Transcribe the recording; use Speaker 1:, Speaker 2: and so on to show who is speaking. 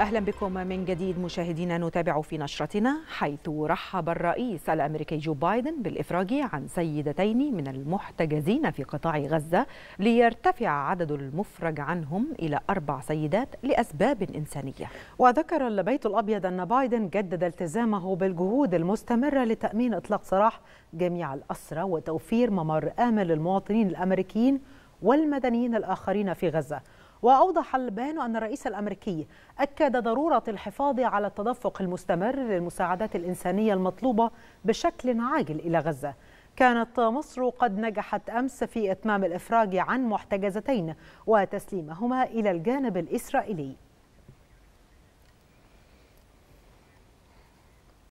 Speaker 1: أهلا بكم من جديد مشاهدينا نتابع في نشرتنا حيث رحب الرئيس الأمريكي جو بايدن بالإفراج عن سيدتين من المحتجزين في قطاع غزة ليرتفع عدد المفرج عنهم إلى أربع سيدات لأسباب إنسانية
Speaker 2: وذكر البيت الأبيض أن بايدن جدد التزامه بالجهود المستمرة لتأمين إطلاق سراح جميع الأسرى وتوفير ممر آمن للمواطنين الأمريكيين والمدنيين الآخرين في غزة وأوضح البيان أن الرئيس الأمريكي أكد ضرورة الحفاظ على التدفق المستمر للمساعدات الإنسانية المطلوبة بشكل عاجل إلى غزة كانت مصر قد نجحت أمس في إتمام الإفراج عن محتجزتين وتسليمهما إلى الجانب الإسرائيلي